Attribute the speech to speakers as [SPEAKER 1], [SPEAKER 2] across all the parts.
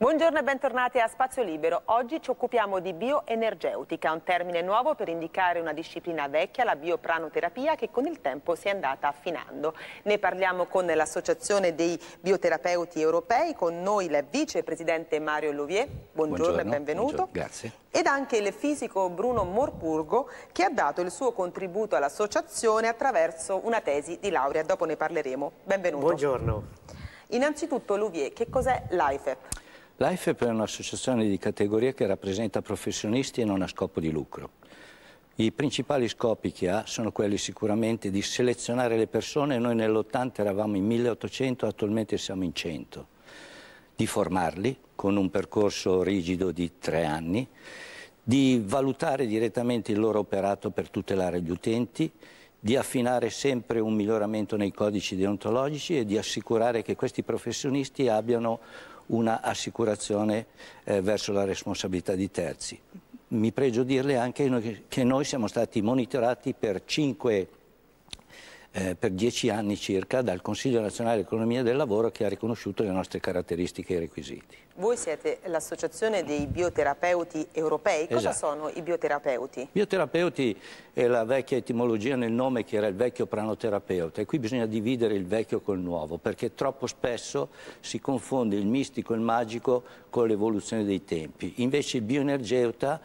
[SPEAKER 1] Buongiorno e bentornati a Spazio Libero. Oggi ci occupiamo di bioenergeutica, un termine nuovo per indicare una disciplina vecchia, la biopranoterapia, che con il tempo si è andata affinando. Ne parliamo con l'Associazione dei Bioterapeuti Europei, con noi il vicepresidente Mario Louvier. Buongiorno, buongiorno e benvenuto. Buongiorno, grazie. Ed anche il fisico Bruno Morpurgo, che ha dato il suo contributo all'associazione attraverso una tesi di laurea. Dopo ne parleremo. Benvenuto. Buongiorno. Innanzitutto, Louvier, che cos'è l'IFEP?
[SPEAKER 2] L'AIFEP è un'associazione di categoria che rappresenta professionisti e non a scopo di lucro. I principali scopi che ha sono quelli sicuramente di selezionare le persone, noi nell'80 eravamo in 1800, attualmente siamo in 100, di formarli con un percorso rigido di tre anni, di valutare direttamente il loro operato per tutelare gli utenti, di affinare sempre un miglioramento nei codici deontologici e di assicurare che questi professionisti abbiano una assicurazione eh, verso la responsabilità di terzi. Mi pregio dirle anche che noi siamo stati monitorati per cinque eh, per dieci anni circa dal Consiglio nazionale dell'economia del lavoro che ha riconosciuto le nostre caratteristiche e requisiti.
[SPEAKER 1] Voi siete l'associazione dei bioterapeuti europei, cosa esatto. sono i bioterapeuti?
[SPEAKER 2] Bioterapeuti è la vecchia etimologia nel nome che era il vecchio pranoterapeuta e qui bisogna dividere il vecchio col nuovo perché troppo spesso si confonde il mistico e il magico con l'evoluzione dei tempi. Invece il bioenergeuta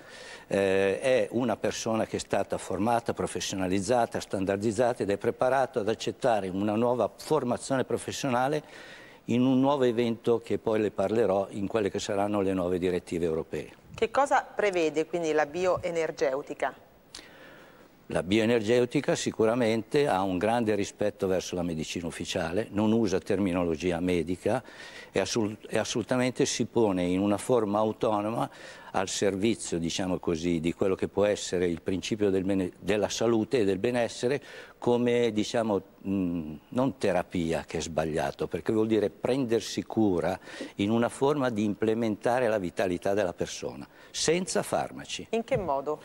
[SPEAKER 2] eh, è una persona che è stata formata, professionalizzata, standardizzata ed è preparato ad accettare una nuova formazione professionale in un nuovo evento che poi le parlerò in quelle che saranno le nuove direttive europee.
[SPEAKER 1] Che cosa prevede quindi la bioenergeutica?
[SPEAKER 2] La bioenergetica sicuramente ha un grande rispetto verso la medicina ufficiale, non usa terminologia medica e, assolut e assolutamente si pone in una forma autonoma al servizio, diciamo così, di quello che può essere il principio del della salute e del benessere come, diciamo, mh, non terapia che è sbagliato, perché vuol dire prendersi cura in una forma di implementare la vitalità della persona, senza farmaci. In che modo?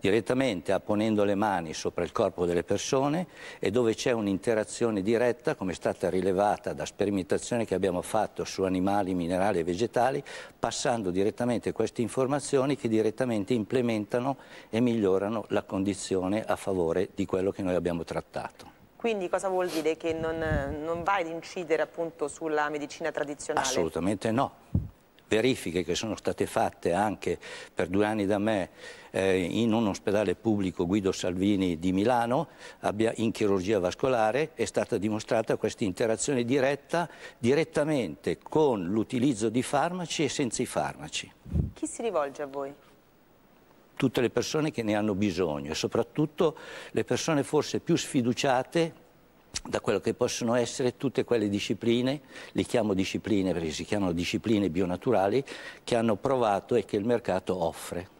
[SPEAKER 2] direttamente apponendo le mani sopra il corpo delle persone e dove c'è un'interazione diretta, come è stata rilevata da sperimentazioni che abbiamo fatto su animali, minerali e vegetali, passando direttamente queste informazioni che direttamente implementano e migliorano la condizione a favore di quello che noi abbiamo trattato.
[SPEAKER 1] Quindi cosa vuol dire? Che non, non va ad incidere appunto sulla medicina tradizionale?
[SPEAKER 2] Assolutamente no verifiche che sono state fatte anche per due anni da me eh, in un ospedale pubblico Guido Salvini di Milano abbia, in chirurgia vascolare è stata dimostrata questa interazione diretta direttamente con l'utilizzo di farmaci e senza i farmaci.
[SPEAKER 1] Chi si rivolge a voi?
[SPEAKER 2] Tutte le persone che ne hanno bisogno e soprattutto le persone forse più sfiduciate da quello che possono essere tutte quelle discipline, le chiamo discipline perché si chiamano discipline bionaturali, che hanno provato e che il mercato offre.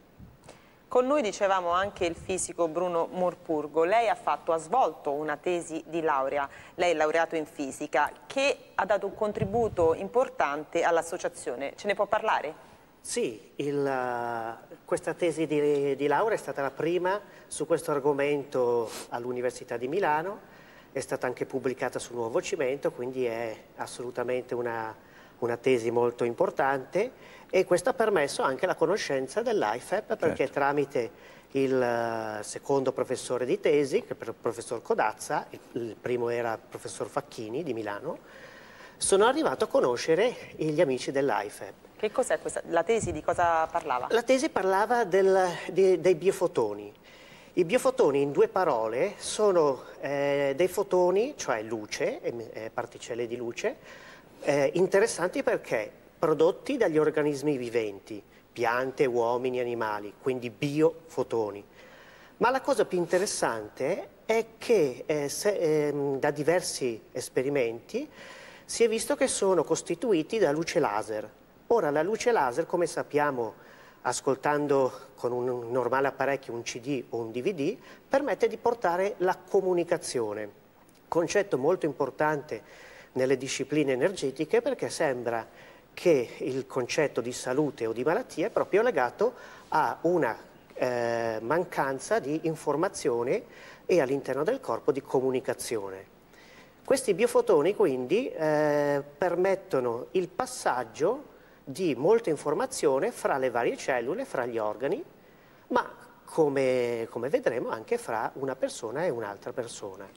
[SPEAKER 1] Con noi dicevamo anche il fisico Bruno Morpurgo, lei ha, fatto, ha svolto una tesi di laurea, lei è laureato in fisica, che ha dato un contributo importante all'associazione, ce ne può parlare?
[SPEAKER 3] Sì, il, questa tesi di, di laurea è stata la prima su questo argomento all'Università di Milano è stata anche pubblicata su Nuovo Cimento, quindi è assolutamente una, una tesi molto importante e questo ha permesso anche la conoscenza dell'IFEP perché certo. tramite il eh, secondo professore di tesi, che è il professor Codazza, il primo era il professor Facchini di Milano, sono arrivato a conoscere gli amici dell'IFEP.
[SPEAKER 1] Che cos'è questa? La tesi di cosa parlava? La
[SPEAKER 3] tesi parlava del, di, dei biofotoni. I biofotoni, in due parole, sono eh, dei fotoni, cioè luce, eh, particelle di luce, eh, interessanti perché prodotti dagli organismi viventi, piante, uomini, animali, quindi biofotoni. Ma la cosa più interessante è che eh, se, ehm, da diversi esperimenti si è visto che sono costituiti da luce laser. Ora, la luce laser, come sappiamo, ascoltando con un normale apparecchio un CD o un DVD, permette di portare la comunicazione, concetto molto importante nelle discipline energetiche perché sembra che il concetto di salute o di malattia è proprio legato a una eh, mancanza di informazione e all'interno del corpo di comunicazione. Questi biofotoni quindi eh, permettono il passaggio di molta informazione fra le varie cellule, fra gli organi, ma come, come vedremo anche fra una persona e un'altra persona.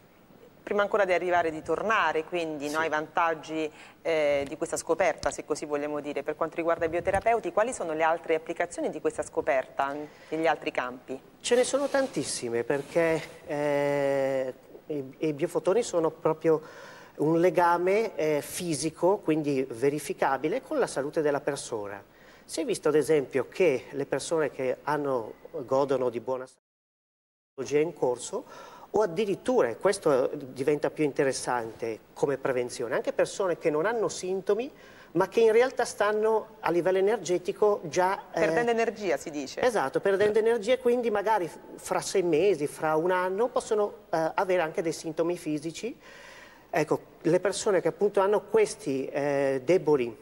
[SPEAKER 1] Prima ancora di arrivare e di tornare, quindi, sì. no, ai vantaggi eh, di questa scoperta, se così vogliamo dire, per quanto riguarda i bioterapeuti, quali sono le altre applicazioni di questa scoperta negli altri campi?
[SPEAKER 3] Ce ne sono tantissime perché eh, i, i biofotoni sono proprio un legame eh, fisico, quindi verificabile, con la salute della persona. Si è visto ad esempio che le persone che hanno, godono di buona salute in corso o addirittura, questo diventa più interessante come prevenzione, anche persone che non hanno sintomi ma che in realtà stanno a livello energetico già... Eh, perdendo
[SPEAKER 1] eh, energia si dice. Esatto,
[SPEAKER 3] perdendo energia e quindi magari fra sei mesi, fra un anno possono eh, avere anche dei sintomi fisici Ecco, le persone che appunto hanno questi eh, deboli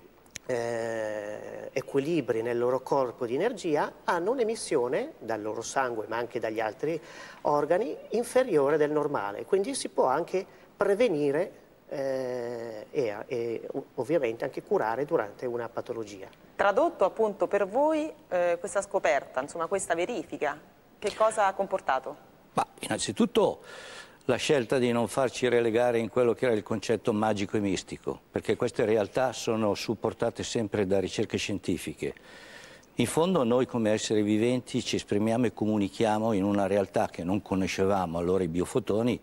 [SPEAKER 3] eh, equilibri nel loro corpo di energia hanno un'emissione dal loro sangue ma anche dagli altri organi inferiore del normale, quindi si può anche prevenire eh, e, e, ovviamente anche curare durante una patologia.
[SPEAKER 1] Tradotto appunto per voi eh, questa scoperta, insomma questa verifica, che cosa ha comportato?
[SPEAKER 2] Ma innanzitutto la scelta di non farci relegare in quello che era il concetto magico e mistico, perché queste realtà sono supportate sempre da ricerche scientifiche. In fondo noi come esseri viventi ci esprimiamo e comunichiamo in una realtà che non conoscevamo, allora i biofotoni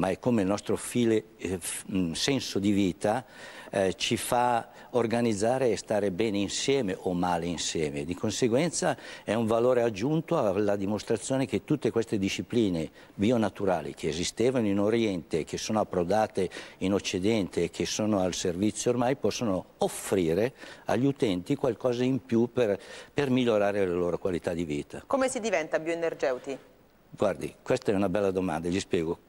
[SPEAKER 2] ma è come il nostro file, eh, mm, senso di vita eh, ci fa organizzare e stare bene insieme o male insieme. Di conseguenza è un valore aggiunto alla dimostrazione che tutte queste discipline bionaturali che esistevano in Oriente, che sono approdate in Occidente e che sono al servizio ormai, possono offrire agli utenti qualcosa in più per, per migliorare la loro qualità di vita.
[SPEAKER 1] Come si diventa bioenergeuti?
[SPEAKER 2] Guardi, questa è una bella domanda, gli spiego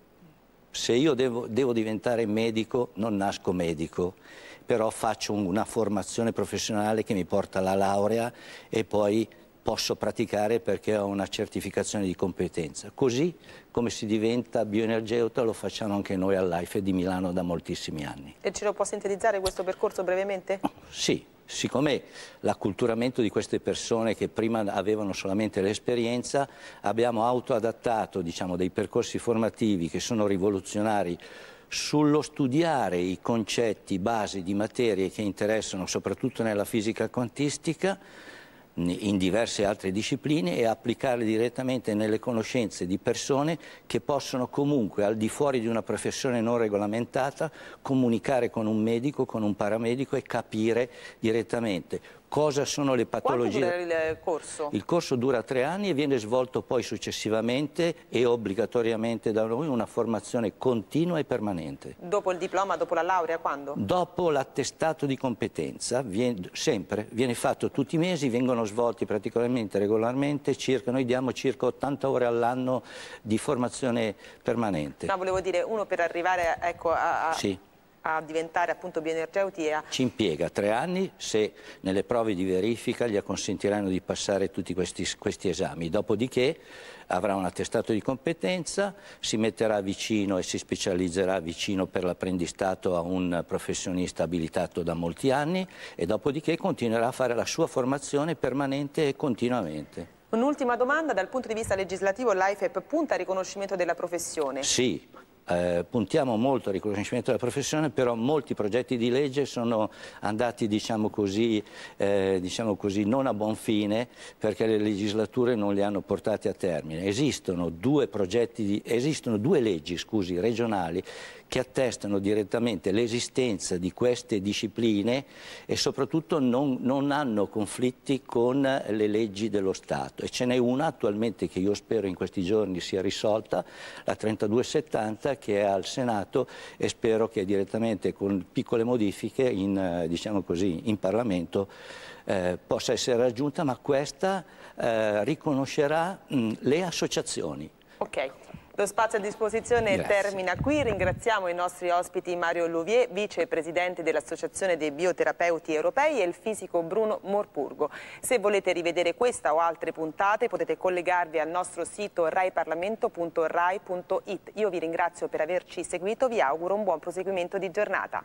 [SPEAKER 2] se io devo, devo, diventare medico non nasco medico, però faccio una formazione professionale che mi porta alla laurea e poi posso praticare perché ho una certificazione di competenza. Così come si diventa bioenergeuta lo facciamo anche noi all'AIFE di Milano da moltissimi anni.
[SPEAKER 1] E ce lo può sintetizzare questo percorso brevemente?
[SPEAKER 2] Sì, siccome l'acculturamento di queste persone che prima avevano solamente l'esperienza, abbiamo autoadattato diciamo, dei percorsi formativi che sono rivoluzionari sullo studiare i concetti base di materie che interessano soprattutto nella fisica quantistica in diverse altre discipline e applicarle direttamente nelle conoscenze di persone che possono comunque, al di fuori di una professione non regolamentata, comunicare con un medico, con un paramedico e capire direttamente cosa sono le patologie. Quanto dura il
[SPEAKER 1] eh, corso? Il
[SPEAKER 2] corso dura tre anni e viene svolto poi successivamente e obbligatoriamente da noi una formazione continua e permanente.
[SPEAKER 1] Dopo il diploma, dopo la laurea, quando?
[SPEAKER 2] Dopo l'attestato di competenza, viene, sempre, viene fatto tutti i mesi, vengono svolti praticamente regolarmente, circa, noi diamo circa 80 ore all'anno di formazione permanente.
[SPEAKER 1] No, volevo dire, uno per arrivare ecco, a... Sì a diventare appunto bioenergeuti
[SPEAKER 2] Ci impiega tre anni se nelle prove di verifica gli consentiranno di passare tutti questi, questi esami, dopodiché avrà un attestato di competenza, si metterà vicino e si specializzerà vicino per l'apprendistato a un professionista abilitato da molti anni e dopodiché continuerà a fare la sua formazione permanente e continuamente.
[SPEAKER 1] Un'ultima domanda, dal punto di vista legislativo l'AIFEP punta al riconoscimento della professione?
[SPEAKER 2] Sì, eh, puntiamo molto al riconoscimento della professione, però molti progetti di legge sono andati diciamo così, eh, diciamo così, non a buon fine perché le legislature non li hanno portati a termine. Esistono due, di, esistono due leggi scusi, regionali che attestano direttamente l'esistenza di queste discipline e soprattutto non, non hanno conflitti con le leggi dello Stato. E ce n'è una attualmente che io spero in questi giorni sia risolta, la 3270 che è al Senato e spero che direttamente con piccole modifiche in, diciamo così, in Parlamento eh, possa essere raggiunta, ma questa eh, riconoscerà mh, le associazioni.
[SPEAKER 1] Okay. Lo spazio a disposizione Grazie. termina qui. Ringraziamo i nostri ospiti Mario Louvier, vicepresidente dell'Associazione dei Bioterapeuti Europei e il fisico Bruno Morpurgo. Se volete rivedere questa o altre puntate potete collegarvi al nostro sito raiparlamento.rai.it. Io vi ringrazio per averci seguito, vi auguro un buon proseguimento di giornata.